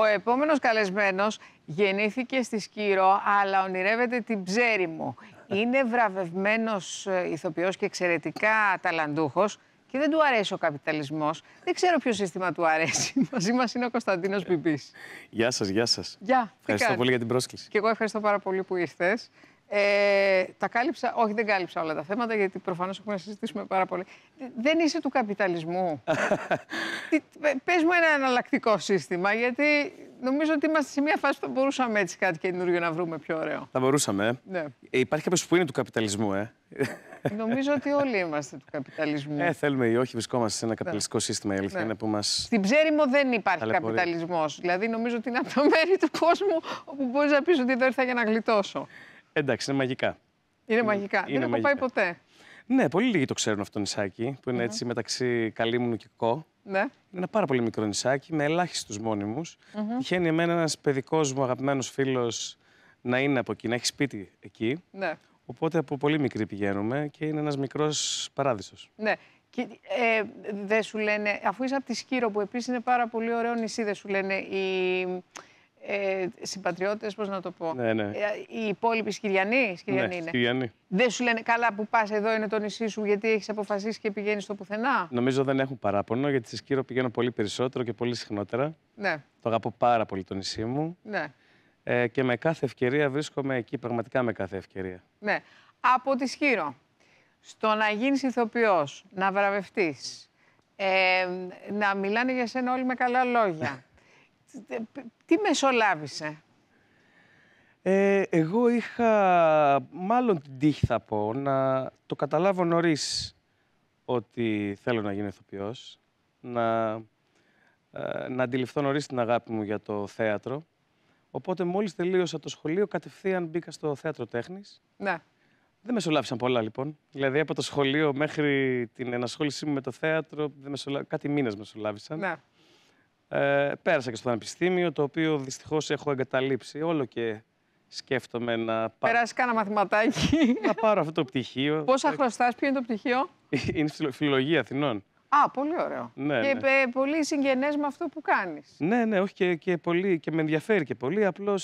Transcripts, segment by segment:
Ο επόμενος καλεσμένος γεννήθηκε στη Σκύρο, αλλά ονειρεύεται την ψέρι μου. Είναι βραβευμένος ε, ηθοποιός και εξαιρετικά ταλαντούχος και δεν του αρέσει ο καπιταλισμός. Δεν ξέρω ποιο σύστημα του αρέσει. Μαζί μας είναι ο Κωνσταντίνος Πιπής. Γεια σας, γεια σας. Γεια. Ευχαριστώ πολύ για την πρόσκληση. Και εγώ ευχαριστώ πάρα πολύ που ήρθες. Ε, τα κάλυψα, όχι δεν κάλυψα όλα τα θέματα γιατί προφανώς έχουμε να συζητήσουμε πάρα πολύ. Ε, δεν είσαι του καπιταλισμού. Ε, πες μου ένα εναλλακτικό σύστημα γιατί νομίζω ότι είμαστε σε μια φάση που θα μπορούσαμε έτσι κάτι καινούργιο να βρούμε πιο ωραίο. Θα μπορούσαμε. Ναι. υπάρχει κάποιος που είναι του καπιταλισμού, ε. Νομίζω ότι όλοι είμαστε του καπιταλισμού. Ε, θέλουμε ή όχι, βρισκόμαστε σε ένα καπιταλιστικό ναι. σύστημα. Η αλήθεια συστημα η ναι που μας... Στην ψέριμο δεν υπάρχει καπιταλισμός. Δηλαδή, νομίζω ότι είναι από το μέρη του κόσμου όπου μπορείς να πεις ότι εδώ ήρθα για να γλιτώσω. Εντάξει, είναι μαγικά. Είναι μαγικά. δεν έχω πάει ποτέ. Ναι, πολύ λίγοι το ξέρουν αυτό το νησάκι, που είναι έτσι μεταξύ Καλύμουνου και Κο. Ναι. Είναι ένα πάρα πολύ μικρό νησάκι, με ελάχιστους μόνιμους. Mm -hmm. Τυχαίνει εμένα ένας παιδικός μου αγαπημένος φίλος να είναι από εκεί, να έχει σπίτι εκεί. Ναι. Οπότε από πολύ μικρή πηγαίνουμε και είναι ένας μικρός παράδεισος. Ναι. Και ε, δεν σου λένε, αφού είσαι από τη Σκύρο, που επίσης είναι πάρα πολύ ωραίο νησί, δεν σου λένε οι, ε, συμπατριώτες, πώς να το πω. Ναι, ναι. Ε, οι υπόλοιποι Σκυριανοί, Σκυριανοί ναι, είναι. Δεν σου λένε καλά που πας εδώ είναι το νησί σου, γιατί έχεις αποφασίσει και πηγαίνεις στο πουθενά. Νομίζω δεν έχουν παράπονο, γιατί στη Σκύρο πηγαίνω πολύ περισσότερο και πολύ συχνότερα. Ναι. Το αγαπώ πάρα πολύ το νησί μου. Ναι. Ε, και με κάθε ευκαιρία βρίσκομαι εκεί, πραγματικά με κάθε ευκαιρία. Ναι. Από τη Σκύρο, στο να γίνεις ηθοποιός, να βραβευτείς, ε, να μιλάνε για σένα όλοι με καλά λόγια. Τι μεσολάβησε. Ε, εγώ είχα, μάλλον την τύχη θα πω, να το καταλάβω νωρίς ότι θέλω να γίνω ηθοποιός, να, ε, να αντιληφθώ νωρίς την αγάπη μου για το θέατρο. Οπότε μόλις τελείωσα το σχολείο, κατευθείαν μπήκα στο θέατρο τέχνης. Ναι. Δεν μεσολάβησαν πολλά λοιπόν. Δηλαδή από το σχολείο μέχρι την ενασχόλησή μου με το θέατρο, δεν κάτι μήνες μεσολάβησαν. Ναι. Ε, πέρασα και στο πανεπιστήμιο, το οποίο δυστυχώς έχω εγκαταλείψει όλο και σκέφτομαι να πάρω. Περάσει κάνα μαθηματάκι. Να πάρω αυτό το πτυχίο. Πόσα χρωστά, ποιο είναι το πτυχίο. είναι φιλολογία Αθηνών. Α, πολύ ωραίο. Ναι, και ναι. πολύ συγγενές με αυτό που κάνεις. Ναι, ναι, όχι και, και, πολύ, και με ενδιαφέρει και πολύ. Απλώς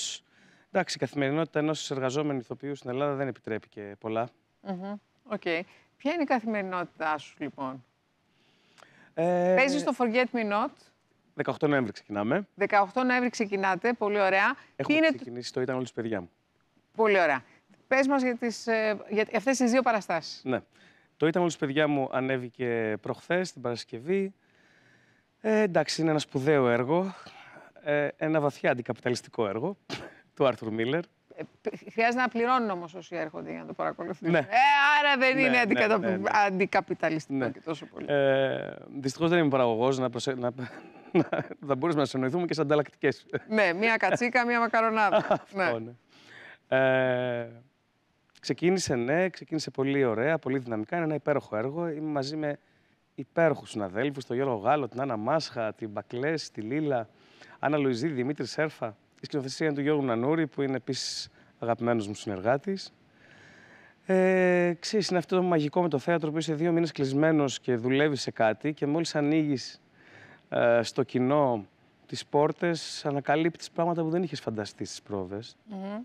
εντάξει, η καθημερινότητα ενός εργαζόμενου ηθοποιού στην Ελλάδα δεν επιτρέπει και πολλά. Οκ. okay. Ποια είναι η καθημερινότητά σου, λοιπόν. Ε... Παίζεις το Forget Me Not. 18 Νοέμβρη ξεκινάμε. 18 Νοέμβρη ξεκινάτε, πολύ ωραία. Έχω είναι... ξεκινήσει το Ήταν τη παιδιά μου. Πολύ ωραία. Πες μας για, τις, ε, για αυτές τις δύο παραστάσεις. Ναι. Το Ήταν όλοι παιδιά μου ανέβηκε προχθές, την Παρασκευή. Ε, εντάξει, είναι ένα σπουδαίο έργο. Ε, ένα βαθιά αντικαπιταλιστικό έργο του Άρθουρ Μίλλερ. Ε, χρειάζεται να πληρώνουν όμως όσοι έρχονται για να το παρακολουθούν. Ναι. Ε, άρα δεν ναι, είναι ναι, αντικατα... Ναι, ναι, αντικαπιταλιστικό και τόσο πολύ. Ε, Δυστυχώς δεν είμαι παραγωγός να, να θα μπορούσαμε να συνοηθούμε και σε ανταλλακτικές. ναι, μία κατσίκα, μία μακαρονάδα. ναι. ναι. Ε, ξεκίνησε, ναι, ξεκίνησε πολύ ωραία, πολύ δυναμικά. Είναι ένα υπέροχο έργο. Είμαι μαζί με υπέροχους συναδέλφους, τον Γιώργο Γάλλο, την Άννα Μάσχα, την Μπακλές, τη Λίλα, Άννα Λουιζίδη, Δημήτρης Σέρφα. Η σκηνοθεσία είναι του Γιώργου Νανούρη, που είναι επίσης αγαπημένος μου συνεργάτης. Ε, ξέρεις, είναι αυτό το μαγικό με το θέατρο που είσαι δύο μήνες κλεισμένος και δουλεύεις σε κάτι και μόλις ανοίγεις ε, στο κοινό τις πόρτες, ανακαλύπτεις πράγματα που δεν είχες φανταστεί στις πρόβες. Mm -hmm.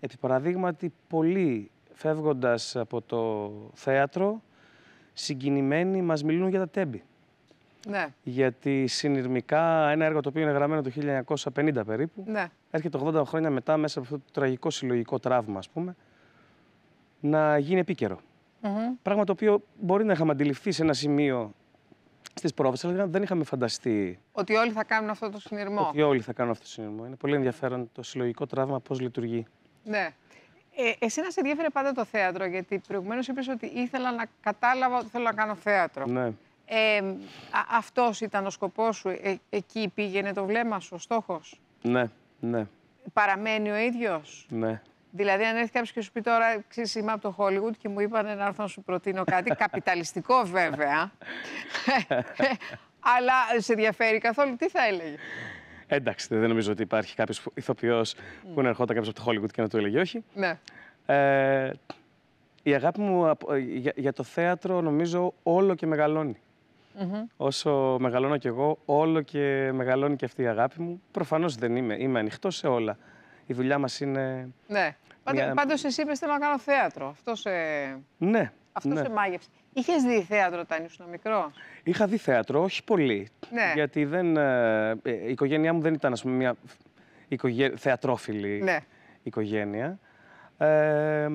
Επί παραδείγματι, πολλοί φεύγοντας από το θέατρο, συγκινημένοι μας μιλούν για τα τέμπη. Ναι. Γιατί συνειρμικά ένα έργο το οποίο είναι γραμμένο το 1950 περίπου, ναι. έρχεται 80 χρόνια μετά μέσα από αυτό το τραγικό συλλογικό τραύμα, ας πούμε, να γίνει επίκαιρο. Πράγμα το οποίο μπορεί να είχαμε αντιληφθεί σε ένα σημείο Στις πρόβες αλλά δεν είχαμε φανταστεί. Ότι όλοι θα κάνουν αυτό το συνειρμό. Ότι όλοι θα κάνουν αυτό το συνειρμό. Είναι πολύ ενδιαφέρον το συλλογικό τραύμα πώς λειτουργεί. Ναι. Ε, να σε ενδιαφέρε πάντα το θέατρο, γιατί προηγουμένως είπες ότι ήθελα να κατάλαβα ότι θέλω να κάνω θέατρο. Ναι. Ε, Αυτός ήταν ο σκοπός σου. Ε, εκεί πήγαινε το βλέμμα σου, ο στόχος. Ναι, ναι. Παραμένει ο ίδιος. Ναι. Δηλαδή, αν έρθει κάποιος και σου πει τώρα, ξέρεις, είμαι από το Hollywood και μου είπαν να έρθω να σου προτείνω κάτι. καπιταλιστικό, βέβαια. Αλλά σε ενδιαφέρει καθόλου, τι θα έλεγε. Εντάξει, δεν νομίζω ότι υπάρχει κάποιος ηθοποιό που να ερχόταν κάποιος από το Hollywood και να του έλεγε όχι. Ναι. Ε, η αγάπη μου ε, για, το θέατρο νομίζω όλο και μεγαλώνει. Όσο μεγαλώνω κι εγώ, όλο και μεγαλώνει και αυτή η αγάπη μου. προφανώς δεν είμαι. Είμαι ανοιχτός σε όλα η δουλειά μας είναι. Ναι. Μια... Πάντως, εσύ είπες θέλω να κάνω θέατρο. Αυτός ε, ναι, ναι. σε. Ναι. Αυτό σε μάγευσε. Είχες δει θέατρο όταν ήσουν μικρό. Είχα δει θέατρο, όχι πολύ. Ναι. Γιατί δεν, ε, ε, η οικογένειά μου δεν ήταν, ας πούμε, μια οικογέ... θεατρόφιλη ναι. οικογένεια. Ε,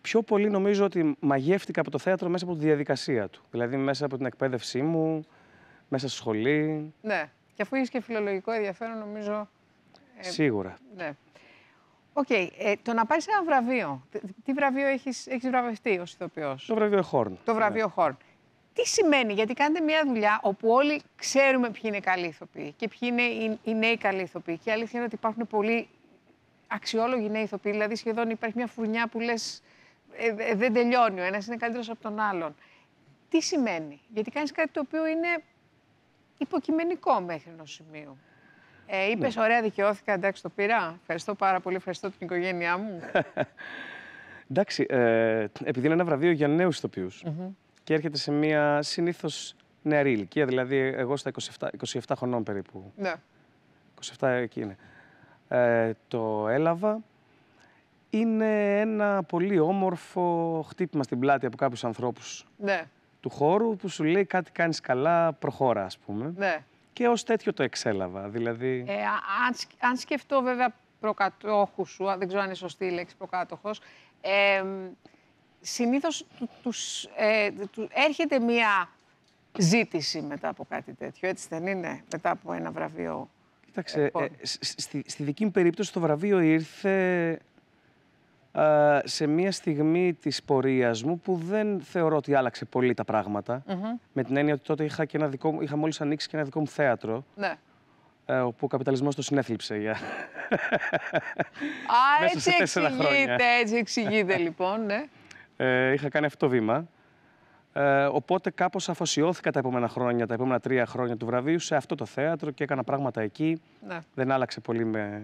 πιο πολύ νομίζω ότι μαγεύτηκα από το θέατρο μέσα από τη διαδικασία του. Δηλαδή μέσα από την εκπαίδευσή μου, μέσα στη σχολή. Ναι. Και αφού είχες και φιλολογικό ενδιαφέρον, νομίζω ε, Σίγουρα. Ναι. Οκ. Ε, το να πάρεις ένα βραβείο. Τι βραβείο έχεις έχεις βραβευτεί ως ηθοποιός, Το βραβείο Χόρν. Το βραβείο ναι. Χόρν. Τι σημαίνει, γιατί κάνετε μια δουλειά όπου όλοι ξέρουμε ποιοι είναι καλοί ηθοποιοί και ποιοι είναι οι, οι νέοι καλοί ηθοποιοί. Και η αλήθεια είναι ότι υπάρχουν πολλοί αξιόλογοι νέοι ηθοποιοί. Δηλαδή, σχεδόν υπάρχει μια φουρνιά που λες ε, ε, δεν τελειώνει. Ο ένας είναι καλύτερος από τον άλλον. Τι σημαίνει, Γιατί κάνεις κάτι το οποίο είναι υποκειμενικό μέχρι ενός σημείου. Ε, Είπες, ναι. ωραία, δικαιώθηκα, εντάξει, το πήρα. Ευχαριστώ πάρα πολύ, ευχαριστώ την οικογένειά μου. εντάξει, ε, επειδή είναι ένα βραβείο για νέους ηθοποιούς και έρχεται σε μια συνήθως νεαρή ηλικία, δηλαδή εγώ στα 27, 27 χρονών περίπου. Ναι. 27 εκεί είναι. Ε, το έλαβα. Είναι ένα πολύ όμορφο χτύπημα στην πλάτη από κάποιους ανθρώπους ναι. του χώρου που σου λέει κάτι κάνεις καλά, προχώρα, ας πούμε. Ναι και ως τέτοιο το εξέλαβα. Δηλαδή... Ε, αν, σκεφτώ βέβαια προκατόχους σου, δεν ξέρω αν είναι σωστή η λέξη προκάτοχος, ε, συνήθως τους, έρχεται μία ζήτηση μετά από κάτι τέτοιο, έτσι δεν είναι, μετά από ένα βραβείο. Κοίταξε, ε, ε, στη δική μου περίπτωση το βραβείο ήρθε ε, σε μια στιγμή της πορείας μου που δεν θεωρώ ότι άλλαξε πολύ τα πραγματα Με την έννοια ότι τότε είχα, και ένα δικό μου, είχα μόλις ανοίξει και ένα δικό μου θέατρο. Ναι. Ε, όπου ο καπιταλισμός το συνέθλιψε για... Α, έτσι εξηγείται, έτσι εξηγείται λοιπόν, ναι. Ε, είχα κάνει αυτό το βήμα. Ε, οπότε κάπως αφοσιώθηκα τα επόμενα χρόνια, τα επόμενα τρία χρόνια του βραβείου σε αυτό το θέατρο και έκανα πράγματα εκεί. Ναι. Δεν άλλαξε πολύ με,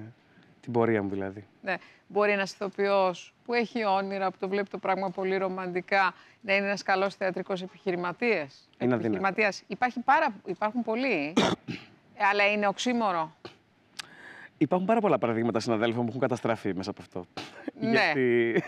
την πορεία μου δηλαδή. Ναι. Μπορεί ένας ηθοποιός που έχει όνειρα, που το βλέπει το πράγμα πολύ ρομαντικά, να είναι ένας καλός θεατρικός επιχειρηματίας. Είναι επιχειρηματίας. Υπάρχει πάρα... Υπάρχουν πολλοί, αλλά είναι οξύμορο. Υπάρχουν πάρα πολλά παραδείγματα συναδέλφων που έχουν καταστραφεί μέσα από αυτό. Ναι. Γιατί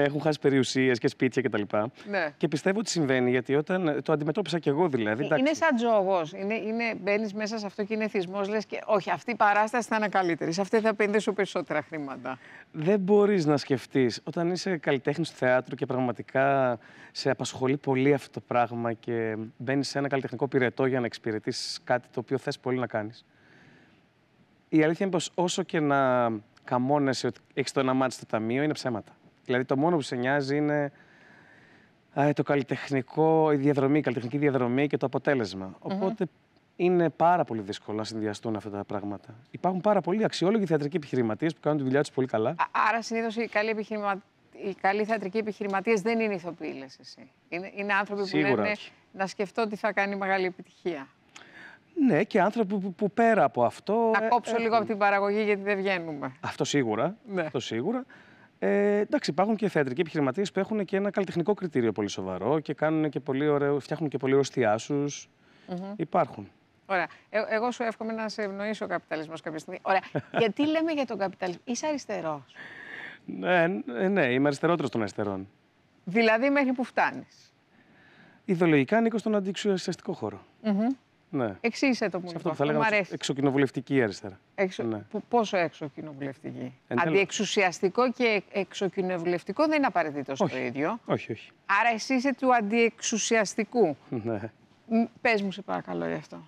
έχουν χάσει περιουσίες και σπίτια κτλ. Και, ναι. και πιστεύω ότι συμβαίνει γιατί όταν το αντιμετώπισα κι εγώ δηλαδή. Ε, είναι σαν τζόγος. Είναι, είναι, Μπαίνεις μέσα σε αυτό και είναι θυσμός. Λες και όχι, αυτή η παράσταση θα είναι καλύτερη. Σε αυτή θα επενδύσω περισσότερα χρήματα. Δεν μπορείς να σκεφτείς όταν είσαι καλλιτέχνης του θεάτρου και πραγματικά σε απασχολεί πολύ αυτό το πράγμα και μπαίνεις σε ένα καλλιτεχνικό πυρετό για να εξυπηρετήσεις κάτι το οποίο θες πολύ να κάνεις. Η αλήθεια είναι πως όσο και να καμώνεσαι ότι έχεις το ένα μάτι στο ταμείο είναι ψέματα. Δηλαδή το μόνο που σε νοιάζει είναι ε, το καλλιτεχνικό, η διαδρομή, η καλλιτεχνική διαδρομή και το αποτέλεσμα. Οπότε είναι πάρα πολύ δύσκολο να συνδυαστούν αυτά τα πράγματα. Υπάρχουν πάρα πολλοί αξιόλογοι θεατρικοί επιχειρηματίες που κάνουν τη δουλειά τους πολύ καλά. Άρα, συνήθως οι καλοί επιχειρημα... θεατρικοί επιχειρηματίες δεν είναι ηθοποιοί, λε εσύ. Είναι, είναι άνθρωποι Σίγουρα που λένε να σκεφτώ τι θα κάνει μεγάλη επιτυχία. Ναι, και άνθρωποι που, που πέρα από αυτό. Να κόψω ε, λίγο ε, από την παραγωγή γιατί δεν βγαίνουμε. Αυτό σίγουρα. Ναι. Αυτό σίγουρα. Ε, εντάξει, υπάρχουν και θεατρικοί επιχειρηματίες που έχουν και ένα καλλιτεχνικό κριτήριο πολύ σοβαρό και, κάνουν πολύ ωραίο, φτιάχνουν και πολύ ωραίου σου. Υπάρχουν. Ωραία. Ε, εγώ σου εύχομαι να σε ευνοήσει ο καπιταλισμός κάποια στιγμή. Ωραία. Γιατί λέμε για τον καπιταλισμό, είσαι αριστερός. Ναι, ναι, ναι, είμαι αριστερότερος των αριστερών. Δηλαδή μέχρι που φτάνεις. Ιδεολογικά ανήκω στον αντιξουσιαστικό χώρο. Mm -hmm. Ναι. Εξήγησε το αυτό που θα λέγαμε εξοκοινοβουλευτική αριστερά. Ναι. Πόσο εξοκοινοβουλευτική. Ε, Αντιεξουσιαστικό και εξοκοινοβουλευτικό δεν είναι απαραίτητος το ίδιο. Όχι, όχι. Άρα εσύ είσαι του αντιεξουσιαστικού. Ναι. Πες μου σε παρακαλώ γι' αυτό.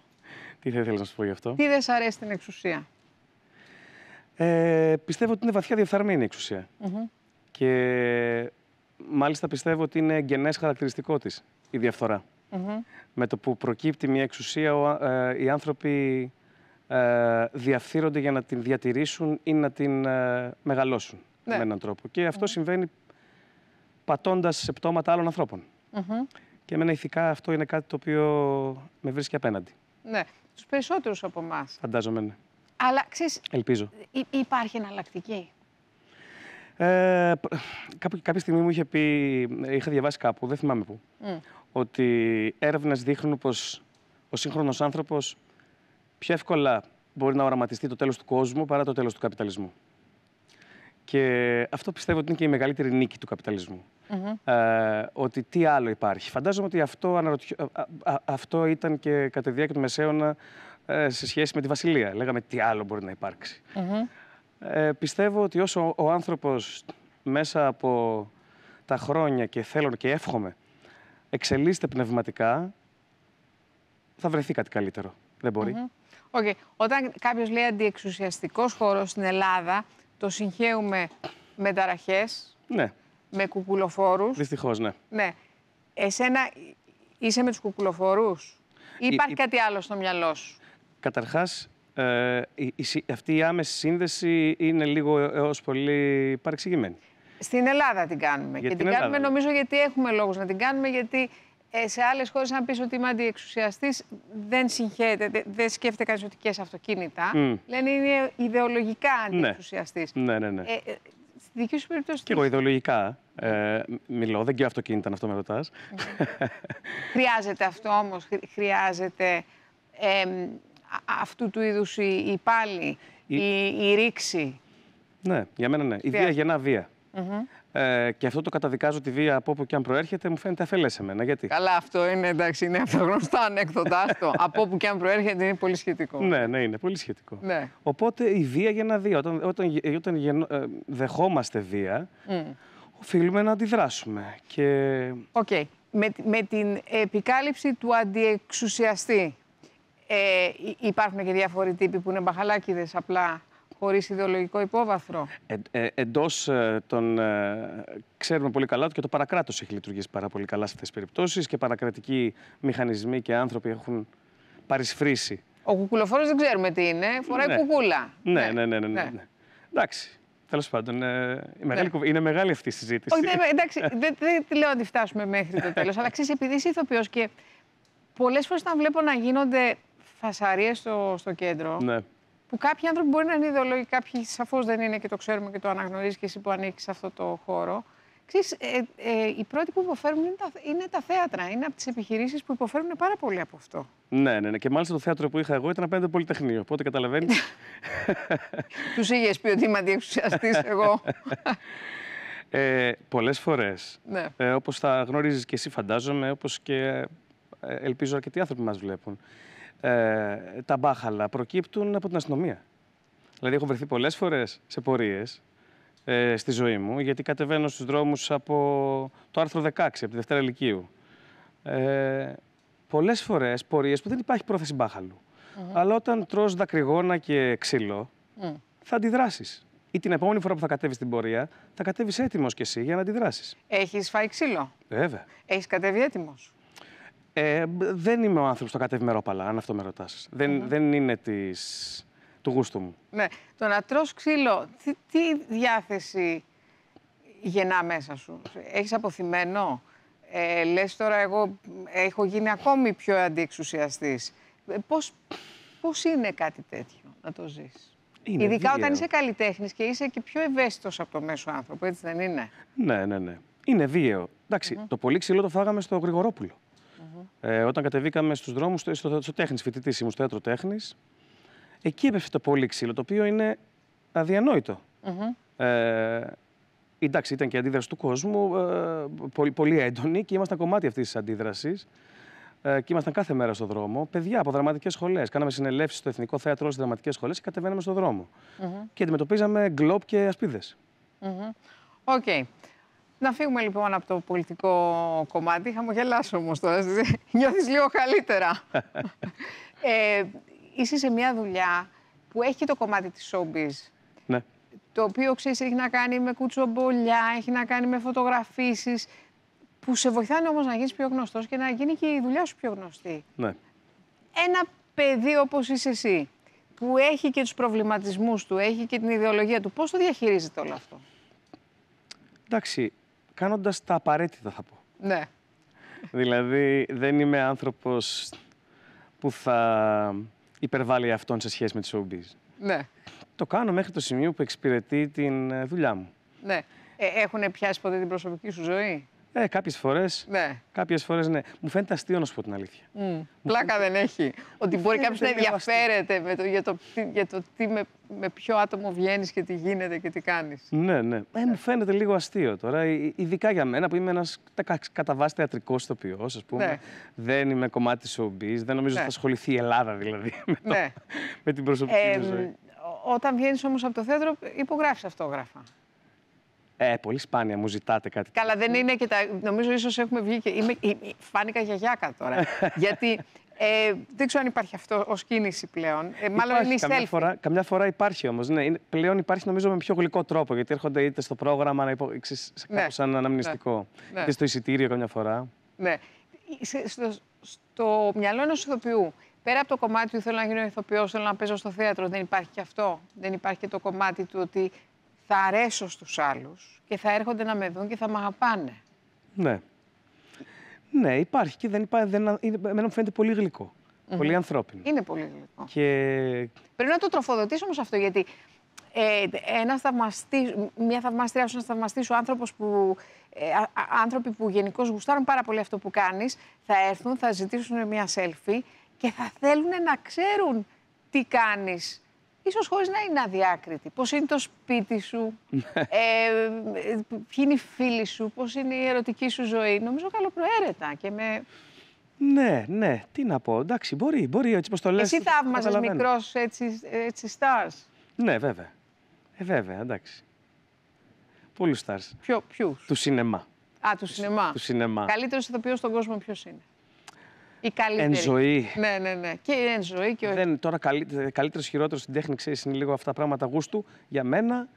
Τι θα ήθελα να σου πω γι' αυτό. Τι δεν σ' αρέσει την εξουσία. Ε, πιστεύω ότι είναι βαθιά διεφθαρμένη η εξουσία. Και μάλιστα πιστεύω ότι είναι εγγενέ χαρακτηριστικό της η διαφθορά. Με το που προκύπτει μια εξουσία, ε, οι άνθρωποι ε, διαφθείρονται για να την διατηρήσουν ή να την ε, μεγαλώσουν ναι. με έναν τρόπο. Και αυτό ναι. συμβαίνει πατώντας σε πτώματα άλλων ανθρώπων. Και εμένα ηθικά αυτό είναι κάτι το οποίο με βρίσκει απέναντι. Ναι, τους περισσότερους από εμάς. Φαντάζομαι, ναι. Αλλά ξέρεις, Ελπίζω. υπάρχει εναλλακτική. Ε, κάποια στιγμή μου είχε πει, είχα διαβάσει κάπου, δεν θυμάμαι πού, mm. ότι έρευνες δείχνουν πως ο σύγχρονος άνθρωπος πιο εύκολα μπορεί να οραματιστεί το τέλος του κόσμου παρά το τέλος του καπιταλισμού. Και αυτό πιστεύω ότι είναι και η μεγαλύτερη νίκη του καπιταλισμου Ε, ότι τι άλλο υπάρχει. Φαντάζομαι ότι αυτό, αναρωτιό, αυτό ήταν και κατά τη διάρκεια του Μεσαίωνα ε, σε σχέση με τη Βασιλεία. Λέγαμε τι άλλο μπορεί να υπαρξει Ε, πιστεύω ότι όσο ο άνθρωπος μέσα από τα χρόνια και θέλω και εύχομαι εξελίσσεται πνευματικά, θα βρεθεί κάτι καλύτερο. Δεν μπορει Okay. Όταν κάποιος λέει αντιεξουσιαστικός χώρος στην Ελλάδα, το συγχαίουμε με ταραχές. Ναι. Με κουκουλοφόρους. Δυστυχώς, ναι. ναι. Εσένα είσαι με τους κουκουλοφόρους, ή υπάρχει η... υπαρχει άλλο στο μυαλό σου. Καταρχάς, ε, αυτή η άμεση σύνδεση είναι λίγο ε, έως πολύ παρεξηγημένη. Στην Ελλάδα την κάνουμε. Για και την, κάνουμε νομίζω γιατί έχουμε λόγους να την κάνουμε, γιατί ε, σε άλλες χώρες, να πεις ότι είμαι αντιεξουσιαστής, δεν συγχαίρεται, δεν, σκέφτεται κανείς ότι και σε αυτοκίνητα. Mm. Λένε είναι ιδεολογικά αντιεξουσιαστής. Ναι, ναι, ναι. ναι. Ε, ε, στη δική σου περίπτωση. Και εγώ ιδεολογικά ε, μιλώ, δεν και αυτοκίνητα, αυτό με ρωτάς. χρειάζεται αυτό όμως, χρειάζεται αυτού του είδους η, η πάλι, η... η, η ρήξη. Ναι, για μένα ναι. Η βία γεννά βία. Ε, και αυτό το καταδικάζω τη βία από όπου και αν προέρχεται, μου φαίνεται αφελές σε Γιατί. Καλά, αυτό είναι εντάξει, είναι αυτό. γνωστό γνωστά από όπου και αν προέρχεται είναι πολύ σχετικό. Ναι, ναι, είναι πολύ σχετικό. Ναι. Οπότε η βία για να δει. Όταν, όταν, όταν ε, δεχόμαστε βία, mm. οφείλουμε να αντιδράσουμε. Και... Okay. Με, με την επικάλυψη του αντιεξουσιαστή, ε, υπάρχουν και διάφοροι τύποι που είναι μπαχαλάκιδες απλά Χωρίς ιδεολογικό υπόβαθρο. Ε, ε, Εντός ε, των. Ε, ξέρουμε πολύ καλά ότι και το παρακράτος έχει λειτουργήσει πάρα πολύ καλά σε αυτές τις περιπτώσεις και παρακρατικοί μηχανισμοί και άνθρωποι έχουν παρισφρήσει. Ο κουκουλοφόρος δεν ξέρουμε τι είναι. Φοράει ναι. κουκούλα. Ναι, ναι, ναι. ναι, ναι, ναι. ναι. ναι. Εντάξει. Τέλος πάντων, ε, μεγάλη, ναι. είναι μεγάλη αυτή η συζήτηση. Όχι, ναι, εντάξει, δεν δε, λέω ότι φτάσουμε μέχρι το τέλος. αλλά ξέρεις, επειδή είσαι ηθοποιός και πολλές φορές όταν βλέπω να γίνονται φασαρίες στο, στο κέντρο. Ναι που κάποιοι άνθρωποι μπορεί να είναι ιδεολογικοί, κάποιοι σαφώς δεν είναι και το ξέρουμε και το αναγνωρίζεις και εσύ που ανήκεις σε αυτό το χώρο. Ξέρεις, ε, ε, οι πρώτοι που υποφέρουν είναι τα, θέατρα. Είναι από τις επιχειρήσεις που υποφέρουν πάρα πολύ από αυτό. Ναι, ναι, ναι. Και μάλιστα το θέατρο που είχα εγώ ήταν απέναντι Πολυτεχνείο. Οπότε καταλαβαίνεις. Τους είχες πει ότι είμαι αντιεξουσιαστής εγώ. Ε, Πολλές φορές. Ναι. Ε, όπως θα γνωρίζεις και εσύ, φαντάζομαι, όπως και ε, ελπίζω αρκετοί άνθρωποι μας βλέπουν ε, τα μπάχαλα προκύπτουν από την αστυνομία. Δηλαδή, έχω βρεθεί πολλές φορές σε πορείες ε, στη ζωή μου, γιατί κατεβαίνω στους δρόμους από το άρθρο 16, από τη Δευτέρα Λυκείου. Ε, πολλές φορές πορείες που δεν υπάρχει πρόθεση μπάχαλου. Αλλά όταν τρως δακρυγόνα και ξύλο, θα αντιδράσεις. Ή την επόμενη φορά που θα κατέβεις στην πορεία, θα κατέβεις έτοιμος κι εσύ για να αντιδράσεις. Έχεις φάει ξύλο. Βέβαια. Έχεις κατέβει έτοιμος. Ε, δεν είμαι ο άνθρωπος που το κατέβει με ρόπαλα, αν αυτό με ρωτά. Δεν, δεν είναι του γούστου μου. Ναι. Το να τρως ξύλο, τι, τι διάθεση γεννά μέσα σου. Έχεις αποθυμένο. Ε, λες τώρα εγώ έχω γίνει ακόμη πιο αντιεξουσιαστής. Ε, πώς, πώς είναι κάτι τέτοιο να το ζεις. Είναι Ειδικά όταν είσαι καλλιτέχνης και είσαι και πιο ευαίσθητος από το μέσο άνθρωπο, έτσι δεν είναι. Ναι, ναι, ναι. Είναι βίαιο. Εντάξει, το πολύ ξύλο το φάγαμε στο Γρηγορόπουλο. Ε, όταν κατεβήκαμε στους δρόμους, στο, στο, στο τέχνης, φοιτητής ήμουν, στο θέατρο τέχνης, εκεί έπεφτε το πολύ ξύλο, το οποίο είναι αδιανόητο. Mm ε, εντάξει, ήταν και η αντίδραση του κόσμου ε, πολύ, πολύ έντονη και ήμασταν κομμάτι αυτής της αντίδρασης. Ε, και ήμασταν κάθε μέρα στο δρόμο. Παιδιά από δραματικές σχολές. Κάναμε συνελεύσεις στο Εθνικό Θέατρο στις δραματικές σχολές και κατεβαίναμε στο δρόμο. Και αντιμετωπίζαμε γκλόπ και ασπίδες. Οκ. Να φύγουμε λοιπόν από το πολιτικό κομμάτι. χαμογελάς όμως τώρα. Νιώθεις λίγο καλύτερα. ε, είσαι σε μια δουλειά που έχει το κομμάτι της showbiz. Ναι. Το οποίο ξέρεις, έχει να κάνει με κουτσομπολιά, έχει να κάνει με φωτογραφίσεις. Που σε βοηθάνε όμως να γίνεις πιο γνωστός και να γίνει και η δουλειά σου πιο γνωστή. Ναι. Ένα παιδί όπως είσαι εσύ, που έχει και τους προβληματισμούς του, έχει και την ιδεολογία του, πώς το διαχειρίζεται όλο αυτό. Εντάξει, κάνοντας τα απαραίτητα, θα πω. Ναι. δηλαδή, δεν είμαι άνθρωπος που θα υπερβάλλει αυτόν σε σχέση με τις showbiz. Ναι. Το κάνω μέχρι το σημείο που εξυπηρετεί την ε, δουλειά μου. Ναι. Ε, έχουν πιάσει ποτέ την προσωπική σου ζωή. Ε, κάποιες φορές. Ναι. Κάποιες φορές, ναι. Μου φαίνεται αστείο να σου πω την αλήθεια. Mm. Πλάκα δεν έχει. Ότι μπορεί κάποιος να ενδιαφέρεται με το, για το, για το τι, με, με ποιο άτομο βγαίνεις και τι γίνεται και τι κάνεις. Ναι, ναι. Ε, μου ναι. φαίνεται λίγο αστείο τώρα. Ειδικά για μένα που είμαι ένας κατά βάση θεατρικός ηθοποιός, ας πούμε. Ναι. Δεν είμαι κομμάτι τη ομπή. Δεν νομίζω ότι ναι. θα ασχοληθεί η Ελλάδα δηλαδή με, το, ναι. με την προσωπική ε, ζωή. Όταν βγαίνεις όμως από το θέατρο, υπογράφεις αυτόγραφα. Ε, πολύ σπάνια μου ζητάτε κάτι. Καλά, δεν είναι και τα. Νομίζω ίσως έχουμε βγει και. Είμαι... Φάνηκα γιαγιάκα τώρα. Γιατί ε, δεν ξέρω αν υπάρχει αυτό ως κίνηση πλέον. Ε, μάλλον υπάρχει, είναι η καμιά φορά, καμιά φορά υπάρχει όμως. Ναι, πλέον υπάρχει νομίζω με πιο γλυκό τρόπο. Γιατί έρχονται είτε στο πρόγραμμα, να υπο... σε κάπω ναι, σαν ναι. αναμνηστικό. Ναι, είτε στο εισιτήριο καμιά φορά. Ναι. Στο, στο μυαλό ενός ηθοποιού, πέρα από το κομμάτι του θέλω να γίνω ηθοποιός, θέλω να παίζω στο θέατρο, δεν υπάρχει και αυτό. Δεν υπάρχει και το κομμάτι του ότι θα αρέσω στους άλλους και θα έρχονται να με δουν και θα με αγαπάνε. Ναι. Ναι, υπάρχει και δεν υπάρχει. Δεν, εμένα μου φαίνεται πολύ γλυκό. Πολύ ανθρώπινο. Είναι πολύ γλυκό. Και... Πρέπει να το τροφοδοτήσω όμω αυτό, γιατί ε, μια θαυμαστρία σου, ένας θαυμαστής σου άνθρωπος που. Ε, άνθρωποι που γενικώς γουστάρουν πάρα πολύ αυτό που κάνεις, θα έρθουν, θα ζητήσουν μια selfie και θα θέλουν να ξέρουν τι κάνεις ίσως χωρίς να είναι αδιάκριτη. Πώς είναι το σπίτι σου, ναι. ε, ποιοι είναι οι φίλοι σου, πώς είναι η ερωτική σου ζωή. Νομίζω καλοπροαίρετα και με... Ναι, ναι, τι να πω. Εντάξει, μπορεί, μπορεί έτσι πως το λες. Εσύ θαύμαζες μικρός έτσι, έτσι stars. Ναι, βέβαια. Ε, βέβαια, εντάξει. Πολύ stars. Του σινεμά. Α, του σινεμά. Του σινεμά. στον κόσμο ποιος είναι. Η καλύτερη. Εν ζωή. Ναι, ναι, ναι. Και εν ζωή και όχι. Δεν, τώρα καλύτερος χειρότερος στην τέχνη, ξέρεις, είναι λίγο αυτά τα πράγματα γούστου. Για μένα.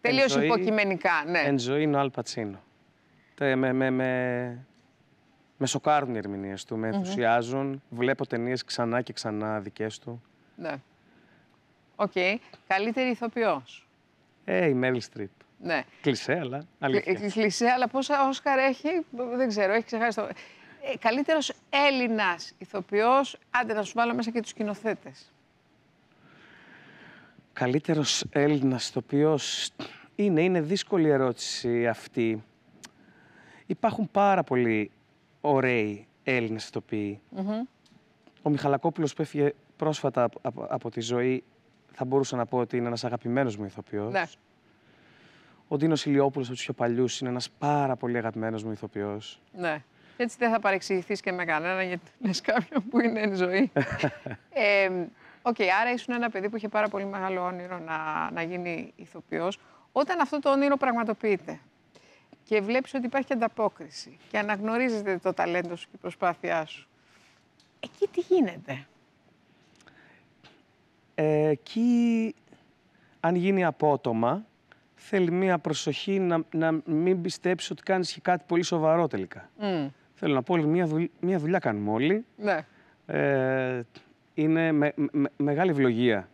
Τελείω υποκειμενικά, ναι. Εν ζωή είναι ο Αλπατσίνο. Με, με, με, σοκάρουν οι ερμηνείες του, με ενθουσιάζουν. Βλέπω ταινίες ξανά και ξανά δικές του. Ναι. Οκ. Okay. Καλύτερη ηθοποιός. Ε, η Μέλ Στριπ. Ναι. Κλισέ, αλλά αλήθεια. Ε, ε, κλισέ, αλλά πόσα Όσκαρ έχει, δεν ξέρω, έχει ξεχάσει το ε, καλύτερος Έλληνας ηθοποιός, άντε να σου βάλω μέσα και τους σκηνοθέτες. Καλύτερος Έλληνας ηθοποιός. Είναι, είναι δύσκολη ερώτηση αυτή. Υπάρχουν πάρα πολλοί ωραίοι Έλληνες ηθοποιοί. Ο Μιχαλακόπουλος που έφυγε πρόσφατα από, τη ζωή θα μπορούσα να πω ότι είναι ένας αγαπημένος μου ηθοποιός. Ναι. Ο Ντίνος Ηλιόπουλος από τους πιο παλιούς είναι ένας πάρα πολύ αγαπημένος μου ηθοποιός. Ναι. Έτσι δεν θα παρεξηγηθείς και με κανένα γιατί λες κάποιον που είναι εν ζωή. ε, okay, άρα ήσουν ένα παιδί που είχε πάρα πολύ μεγάλο όνειρο να, να γίνει ηθοποιός. Όταν αυτό το όνειρο πραγματοποιείται και βλέπεις ότι υπάρχει ανταπόκριση και αναγνωρίζεται το ταλέντο σου και η προσπάθειά σου, εκεί τι γίνεται. Ε, εκεί, αν γίνει απότομα, θέλει μία προσοχή να, να μην πιστέψεις ότι κάνεις κάτι πολύ σοβαρό τελικά. Θέλω να πω, μια, μια δουλειά κάνουμε όλοι. Ναι. Ε, είναι μεγάλη ευλογία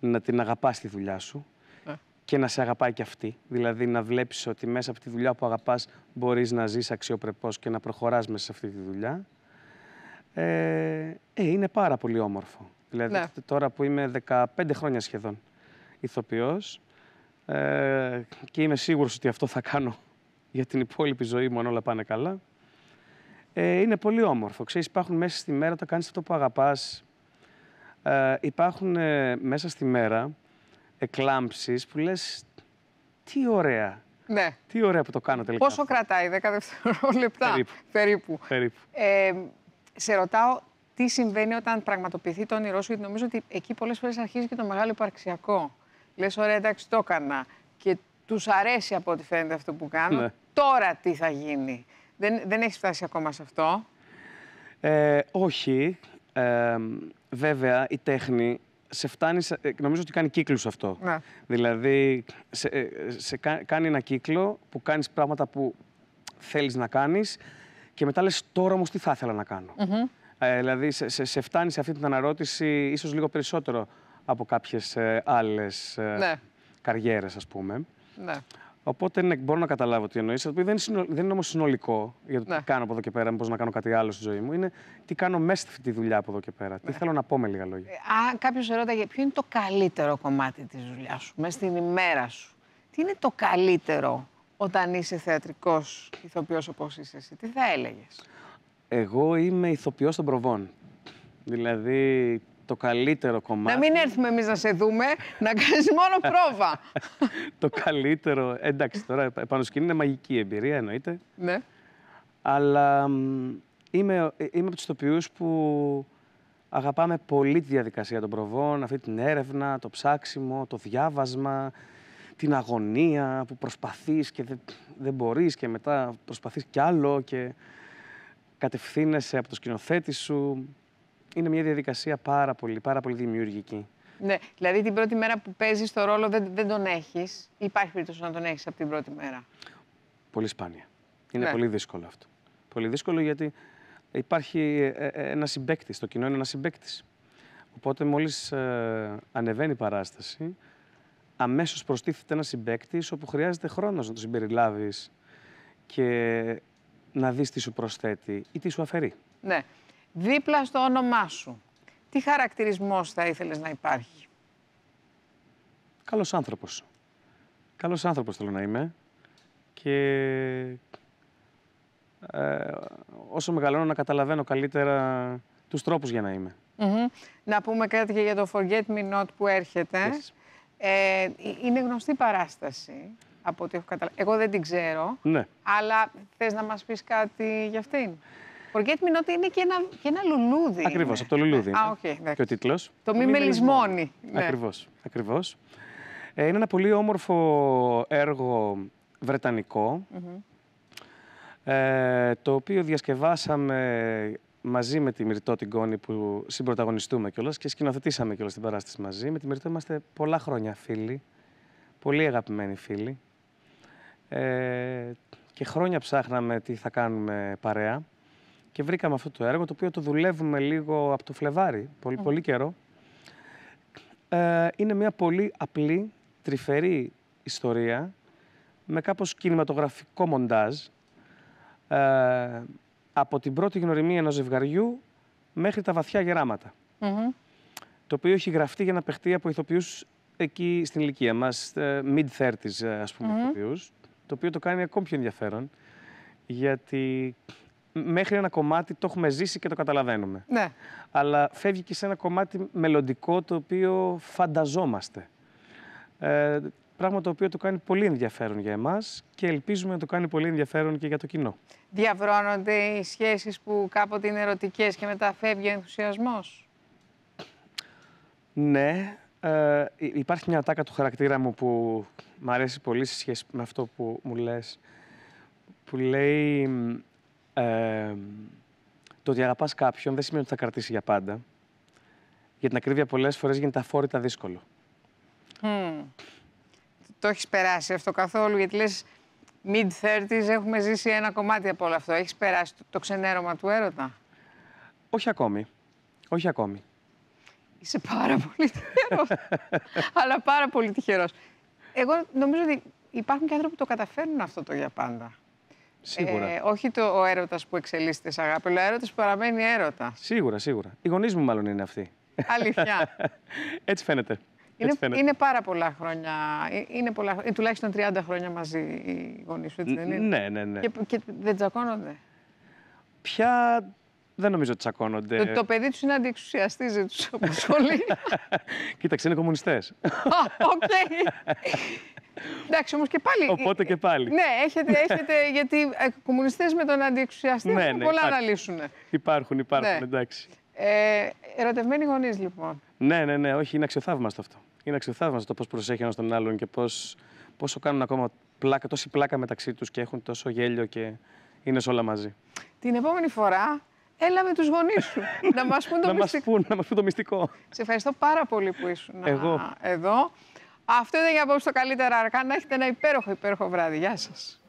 να την αγαπάς τη δουλειά σου ε. και να σε αγαπάει κι αυτή. Δηλαδή να βλέπεις ότι μέσα από τη δουλειά που αγαπάς μπορείς να ζεις αξιοπρεπώς και να προχωράς μέσα σε αυτή τη δουλειά. Ε, ε είναι πάρα πολύ όμορφο. Δηλαδή ναι. τώρα που είμαι 15 χρόνια σχεδόν ηθοποιός ε, και είμαι σίγουρος ότι αυτό θα κάνω για την υπόλοιπη ζωή μου αν όλα πάνε καλά. Ε, είναι πολύ όμορφο. Ξέρεις, υπάρχουν μέσα στη μέρα, όταν κάνεις αυτό που αγαπάς, ε, υπάρχουν ε, μέσα στη μέρα εκλάμψεις που λες, τι ωραία. Ναι. Τι ωραία που το κάνω τελικά. Πόσο κρατάει, 10 δευτερόλεπτα περίπου. περίπου. Ε, σε ρωτάω τι συμβαίνει όταν πραγματοποιηθεί το όνειρό σου, γιατί νομίζω ότι εκεί πολλές φορές αρχίζει και το μεγάλο υπαρξιακό. Λες, ωραία, εντάξει, το έκανα και τους αρέσει από ό,τι φαίνεται αυτό που κάνω, ναι. τώρα τι θα γίνει. Δεν, δεν έχεις φτάσει ακόμα σε αυτό. Ε, όχι. Ε, βέβαια, η τέχνη σε φτάνει, ε, νομίζω ότι κάνει κύκλους αυτό. Να. Δηλαδή, σε, κάνει ένα κύκλο που κάνεις πράγματα που θέλεις να κάνεις και μετά λες τώρα όμως, τι θα ήθελα να κάνω. Mm δηλαδή, σε, φτάνει σε αυτή την αναρώτηση ίσως λίγο περισσότερο από κάποιες άλλε άλλες ναι. καριέρες, ας πούμε. Ναι. Οπότε ναι, μπορώ να καταλάβω τι εννοείς. Δεν είναι, δεν είναι όμως συνολικό για το τι ναι. κάνω από εδώ και πέρα, μήπως να κάνω κάτι άλλο στη ζωή μου. Είναι τι κάνω μέσα στη δουλειά από εδώ και πέρα. Τι ναι. θέλω να πω με λίγα λόγια. Ε, Αν κάποιος σε ρώταγε, ποιο είναι το καλύτερο κομμάτι της δουλειάς σου, μέσα στην ημέρα σου, τι είναι το καλύτερο όταν είσαι θεατρικός ηθοποιός όπως είσαι εσύ, τι θα έλεγες. Εγώ είμαι ηθοποιός των προβών. Δηλαδή, το καλύτερο κομμάτι. Να μην έρθουμε εμείς να σε δούμε, να κάνεις μόνο πρόβα. το καλύτερο. Εντάξει, τώρα επάνω σκηνή είναι μαγική εμπειρία, εννοείται. Ναι. Αλλά είμαι, είμαι από τους τοπιού που αγαπάμε πολύ τη διαδικασία των προβών, αυτή την έρευνα, το ψάξιμο, το διάβασμα, την αγωνία που προσπαθείς και δεν, δεν μπορείς και μετά προσπαθείς κι άλλο και κατευθύνεσαι από το σκηνοθέτη σου είναι μια διαδικασία πάρα πολύ, πάρα πολύ δημιουργική. Ναι, δηλαδή την πρώτη μέρα που παίζεις το ρόλο δεν, δεν τον έχεις. Υπάρχει περίπτωση να τον έχεις από την πρώτη μέρα. Πολύ σπάνια. Είναι ναι. πολύ δύσκολο αυτό. Πολύ δύσκολο γιατί υπάρχει ε, ε, ε, ένα συμπέκτη. Το κοινό είναι ένας συμπέκτη. Οπότε μόλις ε, ανεβαίνει η παράσταση, αμέσως προστίθεται ένας συμπέκτη όπου χρειάζεται χρόνος να το συμπεριλάβεις και να δεις τι σου προσθέτει ή τι σου αφαιρεί. Ναι δίπλα στο όνομά σου, τι χαρακτηρισμός θα ήθελες να υπάρχει. Καλός άνθρωπος. Καλός άνθρωπος θέλω να είμαι και ε, όσο μεγαλώνω να καταλαβαίνω καλύτερα τους τρόπους για να είμαι. Να πούμε κάτι και για το Forget Me Not που έρχεται. Ε, είναι γνωστή παράσταση από ό,τι έχω καταλάβει. Εγώ δεν την ξέρω, ναι. αλλά θες να μας πεις κάτι για αυτήν. Forget me not είναι και ένα, λουλούδι. Ακριβώς, από το λουλούδι. Α, ναι. και ο τίτλος. Το μη, μη με λησμόνι. Ακριβώς. Ακριβώς. Ε, είναι ένα πολύ όμορφο έργο βρετανικό, ε, το οποίο διασκευάσαμε μαζί με τη Μυρτώ την Κόνη που συμπροταγωνιστούμε κιόλας και σκηνοθετήσαμε κιόλας την παράσταση μαζί. Με τη Μυρτώ είμαστε πολλά χρόνια φίλοι, πολύ αγαπημένοι φίλοι. Ε, και χρόνια ψάχναμε τι θα κάνουμε παρέα και βρήκαμε αυτό το έργο, το οποίο το δουλεύουμε λίγο από το Φλεβάρι, πολύ, πολύ καιρό. Ε, είναι μια πολύ απλή, τρυφερή ιστορία, με κάπως κινηματογραφικό μοντάζ, ε, από την πρώτη γνωριμία ενός ζευγαριού μέχρι τα βαθιά γεράματα. Το οποίο έχει γραφτεί για να παιχτεί από ηθοποιούς εκεί στην ηλικία μας, ε, mid-30s ε, ας πούμε mm ηθοποιούς, το οποίο το κάνει ακόμη πιο ενδιαφέρον, γιατί μέχρι ένα κομμάτι το έχουμε ζήσει και το καταλαβαίνουμε. Ναι. Αλλά φεύγει και σε ένα κομμάτι μελλοντικό το οποίο φανταζόμαστε. Ε, πράγμα το οποίο το κάνει πολύ ενδιαφέρον για εμάς και ελπίζουμε να το κάνει πολύ ενδιαφέρον και για το κοινό. Διαβρώνονται οι σχέσεις που κάποτε είναι ερωτικές και μετά φεύγει ο ενθουσιασμός. Ναι. Ε, υπάρχει μια τάκα του χαρακτήρα μου που μου αρέσει πολύ σε σχέση με αυτό που μου λες. Που λέει το ότι αγαπάς κάποιον δεν σημαίνει ότι θα κρατήσει για πάντα. Για την ακρίβεια, πολλές φορές γίνεται αφόρητα δύσκολο. Το έχεις περάσει αυτό καθόλου, γιατί λες mid-30s έχουμε ζήσει ένα κομμάτι από όλο αυτό. Έχεις περάσει το, ξενέρωμα του έρωτα. Όχι ακόμη. Όχι ακόμη. Είσαι πάρα πολύ τυχερός. Αλλά πάρα πολύ τυχερός. Εγώ νομίζω ότι υπάρχουν και άνθρωποι που το καταφέρνουν αυτό το για πάντα. Ε, όχι το, ο έρωτας που εξελίσσεται σε αγάπη, αλλά ο έρωτας που παραμένει έρωτα. Σίγουρα, σίγουρα. Οι γονείς μου, μάλλον, είναι αυτοί. Αλήθεια. Έτσι φαίνεται. Είναι, είναι πάρα πολλά χρόνια. Ε, είναι πολλά, ε, τουλάχιστον 30 χρόνια μαζί οι γονείς σου, έτσι δεν είναι. Ναι, ναι, ναι. Και, και δεν τσακώνονται. Πια δεν νομίζω ότι τσακώνονται. Το, παιδί τους είναι αντιεξουσιαστής, δεν τους απασχολεί. Κοίταξε, είναι κομμουνιστές. Οκ. Εντάξει, όμως και πάλι. Οπότε και πάλι. Ναι, έχετε. έχετε γιατί οι ε, κομμουνιστές με τον αντιεξουσιαστή ναι, έχουν ναι, πολλά να λύσουν. Υπάρχουν, υπάρχουν, ναι. εντάξει. Ε, ερωτευμένοι γονείς, λοιπόν. Ναι, ναι, ναι, όχι, είναι αξιοθαύμαστο αυτό. Είναι αξιοθαύμαστο το πώς προσέχει ένας τον άλλον και πώς, πόσο κάνουν ακόμα πλάκα, τόση πλάκα μεταξύ τους και έχουν τόσο γέλιο και είναι όλα μαζί. Την επόμενη φορά Έλα με τους γονείς σου να μας πούν το μυστικό. μας πούν το μυστικό. Σε ευχαριστώ πάρα πολύ που ήσουν Εγώ. εδώ. Αυτό ήταν για απόψε το καλύτερα. Να έχετε ένα υπέροχο, υπέροχο βράδυ. Γεια σας.